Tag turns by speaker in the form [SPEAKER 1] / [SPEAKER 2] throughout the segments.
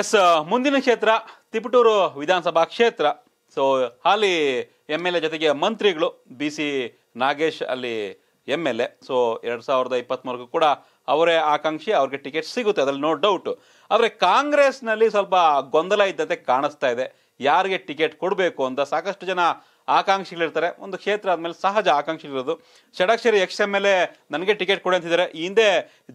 [SPEAKER 1] S ಮುಂದಿನ ಕ್ಷೇತ್ರ ತಿಪಟೂರು ವಿಧಾನಸಭಾ ಕ್ಷೇತ್ರ ಸೊ ಹಾಲಿ ಎಮ್ ಎಲ್ ಎ ಜೊತೆಗೆ ಮಂತ್ರಿಗಳು ಬಿ ಸಿ ನಾಗೇಶ್ ಅಲ್ಲಿ ಎಮ್ ಎಲ್ ಎ ಸೊ ಎರಡು ಸಾವಿರದ ಇಪ್ಪತ್ತ್ಮೂರಕ್ಕೂ ಕೂಡ ಅವರೇ ಆಕಾಂಕ್ಷಿ ಅವ್ರಿಗೆ ಟಿಕೆಟ್ ಸಿಗುತ್ತೆ ಅದರಲ್ಲಿ ನೋ ಡೌಟ್ ಆದರೆ ಕಾಂಗ್ರೆಸ್ನಲ್ಲಿ ಸ್ವಲ್ಪ ಗೊಂದಲ ಇದ್ದಂತೆ ಕಾಣಿಸ್ತಾ ಇದೆ ಯಾರಿಗೆ ಟಿಕೆಟ್ ಕೊಡಬೇಕು ಅಂತ ಸಾಕಷ್ಟು ಜನ ಆಕಾಂಕ್ಷಿಗಳಿರ್ತಾರೆ ಒಂದು ಕ್ಷೇತ್ರ ಆದಮೇಲೆ ಸಹಜ ಆಕಾಂಕ್ಷಿಗಳಿರೋದು Shadakshari ex M L A ನನಗೆ ಟಿಕೆಟ್ ಕೊಡಿ ಅಂತಿದ್ದಾರೆ ಈ ಹಿಂದೆ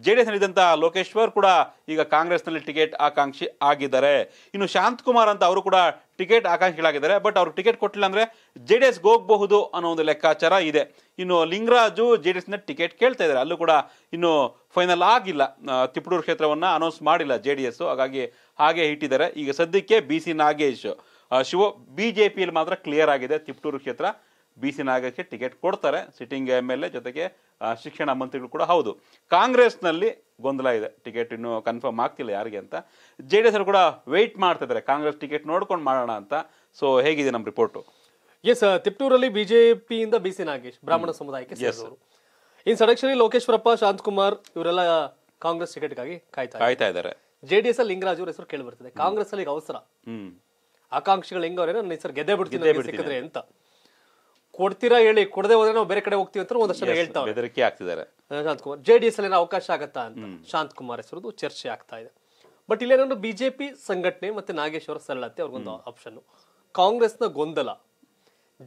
[SPEAKER 1] ಜೆ ಡಿ ಎಸ್ ನಲ್ಲಿದ್ದಂಥ ಲೋಕೇಶ್ವರ್ ಕೂಡ ಈಗ ಕಾಂಗ್ರೆಸ್ನಲ್ಲಿ ಟಿಕೆಟ್ ಆಕಾಂಕ್ಷಿ ಆಗಿದ್ದಾರೆ ಇನ್ನು ಶಾಂತಕುಮಾರ್ ಅಂತ ಅವರು ಕೂಡ ಟಿಕೆಟ್ ಆಕಾಂಕ್ಷಿಗಳಾಗಿದ್ದಾರೆ ಬಟ್ ಅವರು ಟಿಕೆಟ್ ಕೊಟ್ಟಿಲ್ಲ ಅಂದರೆ ಜೆ ಡಿ ಎಸ್ಗೆ ಹೋಗಬಹುದು ಅನ್ನೋ ಒಂದು ಲೆಕ್ಕಾಚಾರ ಇದೆ ಇನ್ನು ಲಿಂಗರಾಜು ಜೆ ಡಿ ಎಸ್ನ ಟಿಕೆಟ್ ಕೇಳ್ತಾ ಇದ್ದಾರೆ ಅಲ್ಲೂ ಕೂಡ ಇನ್ನು ಫೈನಲ್ ಆಗಿಲ್ಲ ತಿಪ್ಪಳೂರು ಕ್ಷೇತ್ರವನ್ನು ಅನೌನ್ಸ್ ಮಾಡಿಲ್ಲ ಜೆ ಡಿ ಎಸ್ಸು ಹಾಗಾಗಿ ಹಾಗೆ ಇಟ್ಟಿದ್ದಾರೆ ಈಗ ಸದ್ಯಕ್ಕೆ B C Nagesh Shiva B J ಪಿಯಲ್ಲಿ ಮಾತ್ರ ಕ್ಲಿಯರ್ ಆಗಿದೆ ತಿಪ್ಟೂರು ಕ್ಷೇತ್ರ ಬಿ ಸಿ ನಾಗಕ್ಕೆ ಟಿಕೆಟ್ ಕೊಡ್ತಾರೆ ಸಿಟ್ಟಿಂಗ್ ಎಮ್ ಎಲ್ ಎ ಜೊತೆಗೆ ಶಿಕ್ಷಣ ಮಂತ್ರಿಗಳು ಕೂಡ ಹೌದು ಕಾಂಗ್ರೆಸ್ನಲ್ಲಿ ಗೊಂದಲ ಇದೆ ಟಿಕೆಟ್ ಇನ್ನೂ ಕನ್ಫರ್ಮ್ ಆಗ್ತಿಲ್ಲ ಯಾರಿಗೆ ಅಂತ ಜೆ ಡಿ ಎಸ್ ಕೂಡ ವೆಯ್ಟ್ ಮಾಡ್ತಾ ಇದ್ದಾರೆ ಕಾಂಗ್ರೆಸ್ ಟಿಕೆಟ್ ನೋಡ್ಕೊಂಡು ಮಾಡೋಣ ಅಂತ ಸೊ ಹೇಗಿದೆ ನಮ್ಮ ರಿಪೋರ್ಟು ಎಸ್ ತಿಪ್ಟೂರಲ್ಲಿ ಬಿಜೆಪಿಯಿಂದ ಬಿ ಸಿ ನಾಗೇಶ್ ಬ್ರಾಹ್ಮಣ ಸಮುದಾಯಕ್ಕೆ ಸೇರಿದವರು ಇನ್ ಸಡಕ್ಷರಿ ಲೋಕೇಶ್ವರಪ್ಪ
[SPEAKER 2] ಶಾಂತಕುಮಾರ್ ಇವರೆಲ್ಲ ಕಾಂಗ್ರೆಸ್ ಟಿಕೆಟ್ಗಾಗಿ ಕಾಯ್ತಾ ಕಾಯ್ತಾ ಇದ್ದಾರೆ ಜೆಡಿಎಸ್ ಅಲ್ಲಿ ಲಿಂಗರಾಜ್ ಅವರ ಹೆಸರು ಕೇಳಿ ಬರ್ತಿದೆ ಕಾಂಗ್ರೆಸ್ ಅಲ್ಲಿ ಅವಸರ ಆಕಾಂಕ್ಷಿಗಳು ಹೆಂಗವ್ರೆ ನನ್ನ ಹೆಸರು ಗೆದ್ದೆ ಬಿಡ್ತೀನಿ ಸಿಕ್ಕಿದ್ರೆ ಅಂತ ಕೊಡ್ತೀರಾ ಹೇಳಿ ಕೊಡದೆ ಹೋದ್ರೆ ನಾವು ಬೇರೆ ಕಡೆ ಹೋಗ್ತೀವಿ ಅಂತ ಒಂದಷ್ಟು ಜನ ಹೇಳ್ತಾ
[SPEAKER 1] ಬೆದರಿಕೆ ಆಗ್ತಿದ್ದಾರೆ
[SPEAKER 2] ಕುಮಾರ್ ಜೆ ಡಿ ಎಸ್ ಅಲ್ಲಿ ಏನೋ ಅವಕಾಶ ಆಗತ್ತಾ ಅಂತ ಕುಮಾರ್ ಹೆಸರು ಚರ್ಚೆ ಆಗ್ತಾ ಇದೆ ಬಟ್ ಇಲ್ಲೇನೋ ಬಿಜೆಪಿ ಸಂಘಟನೆ ಮತ್ತೆ ನಾಗೇಶ್ವರ ಸರಳತೆ ಅವ್ರಿಗೊಂದು ಆಪ್ಷನ್ ಕಾಂಗ್ರೆಸ್ ನ ಗೊಂದಲ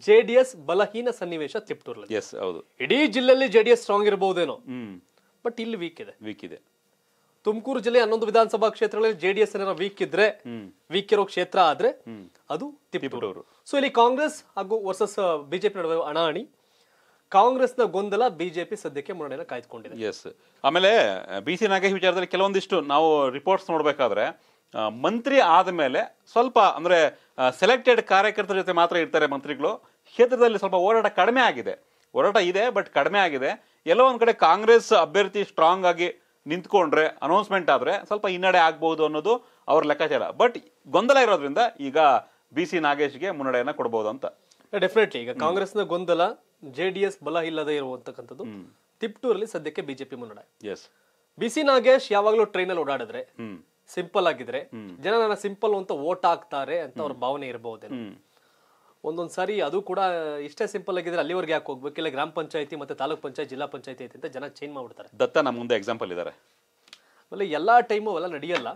[SPEAKER 2] ಜೆ ಡಿ ಎಸ್ ಬಲಹೀನ ಸನ್ನಿವೇಶ ತಿಪ್ಟೂರ್ಲಿ ಎಸ್ ಹೌದು ಇಡೀ ಜಿಲ್ಲೆಯಲ್ಲಿ ಜೆ ಡಿ ಎಸ್ ಸ್ಟ್ರಾಂಗ್ ಇರಬಹುದೇನೋ ಬಟ್ ಇಲ್ಲಿ ವೀಕ್ ಇದೆ ವೀಕ್ ಇದೆ ತುಮಕೂರು ಜಿಲ್ಲೆ ಹನ್ನೊಂದು ವಿಧಾನಸಭಾ ಕ್ಷೇತ್ರಗಳಲ್ಲಿ ಜೆಡಿಎಸ್ ಏನಾರ ವೀಕ್ ಇದ್ರೆ ವೀಕ್ ಇರೋ ಕ್ಷೇತ್ರ ಆದ್ರೆ ಅದು ತಿಪ್ಪೂರವರು ಸೊ ಇಲ್ಲಿ ಕಾಂಗ್ರೆಸ್ ಹಾಗೂ ವರ್ಸಸ್ ಬಿಜೆಪಿ ನಡುವೆ ಕಾಂಗ್ರೆಸ್ ಕಾಂಗ್ರೆಸ್ನ ಗೊಂದಲ ಬಿಜೆಪಿ ಸದ್ಯಕ್ಕೆ ಮುನ್ನಡೆಯನ್ನು ಕಾಯ್ದುಕೊಂಡಿದೆ
[SPEAKER 1] ಎಸ್ ಆಮೇಲೆ ಬಿ ಸಿ ನಾಗೇಶ್ ವಿಚಾರದಲ್ಲಿ ಕೆಲವೊಂದಿಷ್ಟು ನಾವು ರಿಪೋರ್ಟ್ಸ್ ನೋಡಬೇಕಾದ್ರೆ ಮಂತ್ರಿ ಆದ ಮೇಲೆ ಸ್ವಲ್ಪ ಅಂದ್ರೆ ಸೆಲೆಕ್ಟೆಡ್ ಕಾರ್ಯಕರ್ತರ ಜೊತೆ ಮಾತ್ರ ಇರ್ತಾರೆ ಮಂತ್ರಿಗಳು ಕ್ಷೇತ್ರದಲ್ಲಿ ಸ್ವಲ್ಪ ಓಡಾಟ ಕಡಿಮೆ ಆಗಿದೆ ಓಡಾಟ ಇದೆ ಬಟ್ ಕಡಿಮೆ ಆಗಿದೆ ಎಲ್ಲ ಒಂದ್ ಕಡೆ ಕಾಂಗ್ರೆಸ್ ಅಭ್ಯರ್ಥಿ ಸ್ಟ್ರಾಂಗ್ ಆಗಿ ನಿಂತ್ಕೊಂಡ್ರೆ ಅನೌನ್ಸ್ಮೆಂಟ್ ಆದರೆ ಸ್ವಲ್ಪ ಹಿನ್ನಡೆ ಆಗ್ಬೋದು ಅನ್ನೋದು ಅವ್ರ ಲೆಕ್ಕಾಚಾರ ಬಟ್ ಗೊಂದಲ ಇರೋದ್ರಿಂದ ಈಗ ಬಿ ಸಿ ನಾಗೇಶ್ಗೆ ಮುನ್ನಡೆಯನ್ನ ಕೊಡಬಹುದು ಅಂತ
[SPEAKER 2] ಡೆಫಿನೆಟ್ಲಿ ಈಗ ಕಾಂಗ್ರೆಸ್ನ ಗೊಂದಲ ಜೆ ಡಿ ಎಸ್ ಬಲ ಇಲ್ಲದೆ ಇರುವಂತಕ್ಕಂಥದ್ದು ತಿಪ್ಟೂರಲ್ಲಿ ಸದ್ಯಕ್ಕೆ ಬಿಜೆಪಿ ಮುನ್ನಡೆ ಎಸ್ ಬಿ ಸಿ ನಾಗೇಶ್ ಯಾವಾಗಲೂ ಟ್ರೈನಲ್ಲಿ ಓಡಾಡಿದ್ರೆ ಸಿಂಪಲ್ ಆಗಿದ್ರೆ ಜನ ನನ್ನ ಸಿಂಪಲ್ ಅಂತ ವೋಟ್ ಹಾಕ್ತಾರೆ ಅಂತ ಅವ್ರ ಭಾವನೆ ಇರಬಹುದೇನು ಒಂದೊಂದು ಸಾರಿ ಅದು ಕೂಡ ಇಷ್ಟೇ ಸಿಂಪಲ್ ಆಗಿದ್ರೆ ಅಲ್ಲಿವರೆಗೆ ಯಾಕೆ ಹೋಗ್ಬೇಕು ಇಲ್ಲ ಗ್ರಾಮ ಪಂಚಾಯತಿ ಮತ್ತೆ ತಾಲೂಕ್ ಪಂಚಾಯತ್ ಜಿಲ್ಲಾ ಪಂಚಾಯತಿ ಅಂತ ಜನ ಚೇಂಜ್ ಮಾಡ್ಬಿಡ್ತಾರೆ
[SPEAKER 1] ದತ್ತ ನಮ್ಮ ಮುಂದೆ ಎಕ್ಸಾಂಪಲ್ ಇದ್ದಾರೆ
[SPEAKER 2] ಆಮೇಲೆ ಎಲ್ಲಾ ಟೈಮು ಅವೆಲ್ಲ ನಡೆಯಲ್ಲ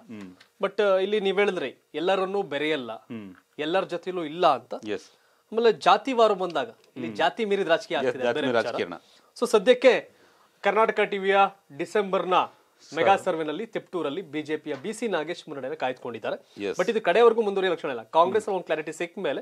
[SPEAKER 2] ಬಟ್ ಇಲ್ಲಿ ನೀವ್ ಹೇಳಿದ್ರಿ ಎಲ್ಲರನ್ನೂ ಬೆರೆಯಲ್ಲ ಎಲ್ಲರ ಜೊತೆಲೂ ಇಲ್ಲ ಅಂತ ಆಮೇಲೆ ಜಾತಿವಾರು ಬಂದಾಗ ಇಲ್ಲಿ ಜಾತಿ ಮೀರಿದ ರಾಜಕೀಯ ಆಗ್ತಿದೆ ಸೊ ಸದ್ಯಕ್ಕೆ ಕರ್ನಾಟಕ ಟಿವಿಯ ಡಿಸೆಂಬರ್ನ ಮೆಗಾ ನಲ್ಲಿ ತಿಪ್ಟೂರಲ್ಲಿ ಬಿಜೆಪಿಯ ಬಿ ಸಿ ನಾಗೇಶ್ ಮುನ್ನಡೆಯನ್ನು ಕಾಯ್ದುಕೊಂಡಿದ್ದಾರೆ ಬಟ್ ಇದು ಕಡೆವರೆಗೂ ಮುಂದುವರಿಯ ಲಕ್ಷಣ ಇಲ್ಲ ಕಾಂಗ್ರೆಸ್ ಒಂದು ಕ್ಲಾರಿಟಿ ಸಿಕ್ಕ ಮೇಲೆ